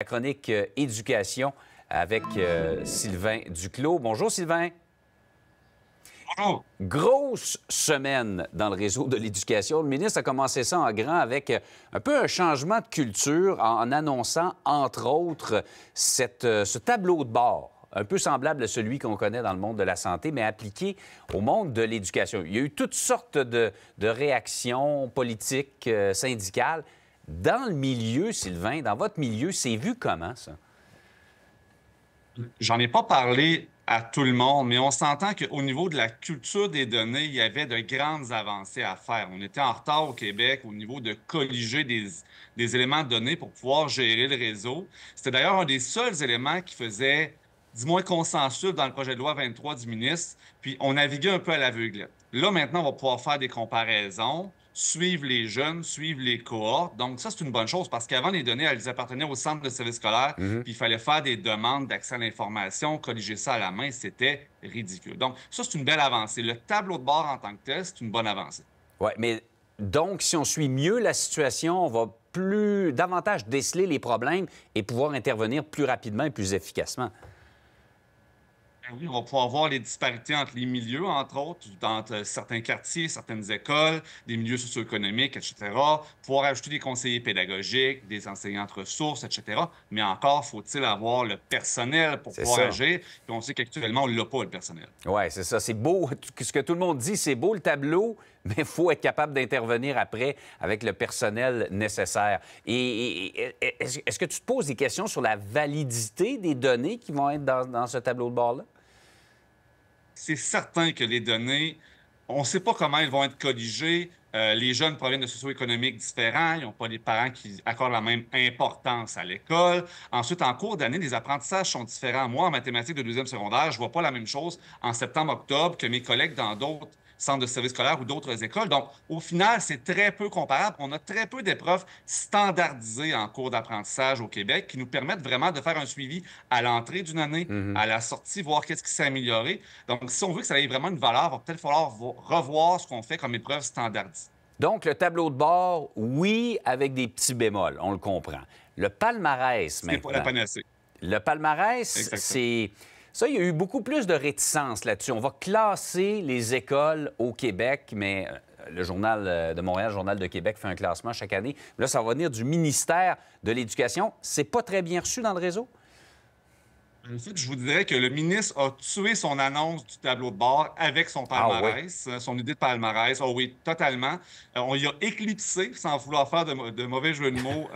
La chronique euh, éducation avec euh, Sylvain Duclos. Bonjour Sylvain. Bonjour. Grosse semaine dans le réseau de l'éducation. Le ministre a commencé ça en grand avec euh, un peu un changement de culture en annonçant, entre autres, ce tableau de bord un peu semblable à celui qu'on connaît dans le monde de la santé, mais appliqué au monde de l'éducation. Il y a eu toutes sortes de, de réactions politiques, syndicales. Dans le milieu, Sylvain, dans votre milieu, c'est vu comment, ça? J'en ai pas parlé à tout le monde, mais on s'entend qu'au niveau de la culture des données, il y avait de grandes avancées à faire. On était en retard au Québec au niveau de colliger des, éléments de données pour pouvoir gérer le réseau. C'était d'ailleurs un des seuls éléments qui faisait, du moins, consensus dans le projet de loi 23 du ministre. Puis on naviguait un peu à l'aveugle. Là, maintenant, on va pouvoir faire des comparaisons suivre les jeunes, suivre les cohortes. Donc, ça, c'est une bonne chose parce qu'avant, les données, elles appartenaient au centre de service scolaire, mm-hmm. puis il fallait faire des demandes d'accès à l'information, colliger ça à la main, c'était ridicule. Donc, ça, c'est une belle avancée. Le tableau de bord en tant que tel, c'est une bonne avancée. Oui, mais donc, si on suit mieux la situation, on va plus davantage déceler les problèmes et pouvoir intervenir plus rapidement et plus efficacement. Ben on va pouvoir voir les disparités entre les milieux, entre autres, entre certains quartiers, certaines écoles, des milieux socio-économiques, etc. Pouvoir ajouter des conseillers pédagogiques, des enseignantes ressources, etc. Mais encore, faut-il avoir le personnel pour pouvoir agir. Puis on sait qu'actuellement, on l'a pas, le personnel. Oui, c'est ça. C'est beau. Ce que tout le monde dit, c'est beau le tableau, mais il faut être capable d'intervenir après avec le personnel nécessaire. Et, est-ce que tu te poses des questions sur la validité des données qui vont être dans ce tableau de bord-là? c'est certain que les données, on ne sait pas comment elles vont être colligées. Euh, les jeunes proviennent de socio-économiques différents, ils n'ont pas des parents qui accordent la même importance à l'école. Ensuite, en cours d'année, les apprentissages sont différents. Moi, en mathématiques de deuxième secondaire, je ne vois pas la même chose en septembre-octobre que mes collègues dans d'autres centres de services scolaire ou d'autres écoles. Donc, au final, c'est très peu comparable. On a très peu d'épreuves standardisées en cours d'apprentissage au Québec qui nous permettent vraiment de faire un suivi à l'entrée d'une année, mhm. à la sortie, voir qu'est-ce qui s'est amélioré. Donc, si on veut que ça ait vraiment une valeur, il va peut-être falloir revoir ce qu'on fait comme épreuve standardisée. Donc, le tableau de bord, oui, avec des petits bémols, on le comprend. Le palmarès, maintenant. C'est pas la panacée. Le palmarès, c'est ça, il y a eu beaucoup plus de réticence là-dessus. On va classer les écoles au Québec, mais euh, le Journal euh, de Montréal, le Journal de Québec fait un classement chaque année. Là, ça va venir du ministère de l'Éducation. C'est pas très bien reçu dans le réseau? je vous dirais que le ministre a tué son annonce du tableau de bord avec son ah, palmarès, euh, son idée de palmarès. Oh oui, totalement. on y a éclipsé, sans vouloir faire de, mauvais jeu de mots,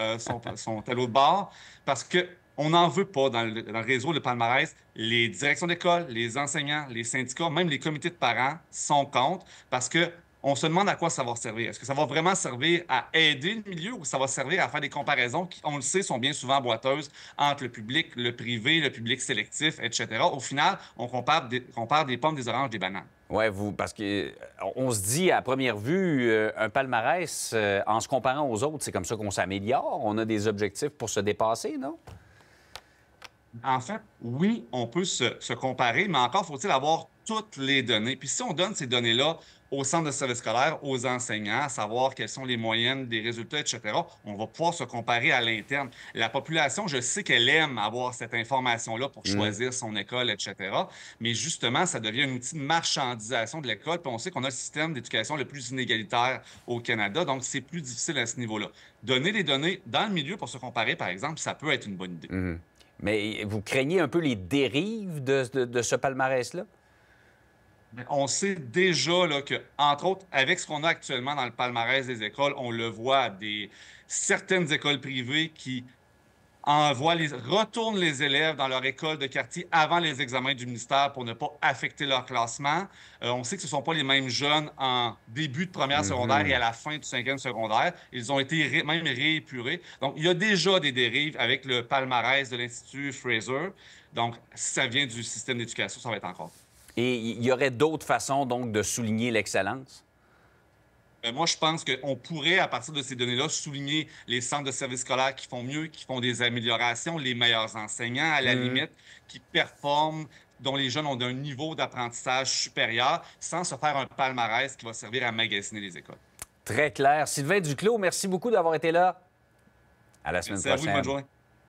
son, tableau de bord, parce que on n'en veut pas dans le, réseau, de palmarès. Les directions d'école, les enseignants, les syndicats, même les comités de parents sont contre parce que on se demande à quoi ça va servir. Est-ce que ça va vraiment servir à aider le milieu ou ça va servir à faire des comparaisons qui, on le sait, sont bien souvent boiteuses entre le public, le privé, le public sélectif, etc. Au final, on compare des, compare des pommes, des oranges, des bananes. Oui, vous, parce qu'on se dit à première vue, euh, un palmarès, euh, en se comparant aux autres, c'est comme ça qu'on s'améliore. On a des objectifs pour se dépasser, non? en fait, oui, on peut se, comparer, mais encore faut-il avoir toutes les données. Puis si on donne ces données-là au centre de service scolaire, aux enseignants, à savoir quelles sont les moyennes des résultats, etc., on va pouvoir se comparer à l'interne. La population, je sais qu'elle aime avoir cette information-là pour mm. choisir son école, etc., mais justement, ça devient un outil de marchandisation de l'école, puis on sait qu'on a le système d'éducation le plus inégalitaire au Canada, donc c'est plus difficile à ce niveau-là. Donner les données dans le milieu pour se comparer, par exemple, ça peut être une bonne idée. Mm-hmm. Mais vous craignez un peu les dérives de, ce palmarès-là? Ben, on sait déjà là, que, entre autres, avec ce qu'on a actuellement dans le palmarès des écoles, on le voit des certaines écoles privées qui envoie les, retourne les élèves dans leur école de quartier avant les examens du ministère pour ne pas affecter leur classement. Euh, on sait que ce ne sont pas les mêmes jeunes en début de première mhm. secondaire et à la fin du cinquième secondaire. Ils ont été même réépurés. Donc, il y a déjà des dérives avec le palmarès de l'Institut Fraser. Donc, si ça vient du système d'éducation, ça va être encore. Et il y aurait d'autres façons, donc, de souligner l'excellence? Ben, moi, je pense qu'on pourrait, à partir de ces données-là, souligner les centres de services scolaires qui font mieux, qui font des améliorations, les meilleurs enseignants, à la mm. limite, qui performent dont les jeunes ont un niveau d'apprentissage supérieur sans se faire un palmarès qui va servir à magasiner les écoles. Très clair. Sylvain Duclos, merci beaucoup d'avoir été là. À la semaine prochaine.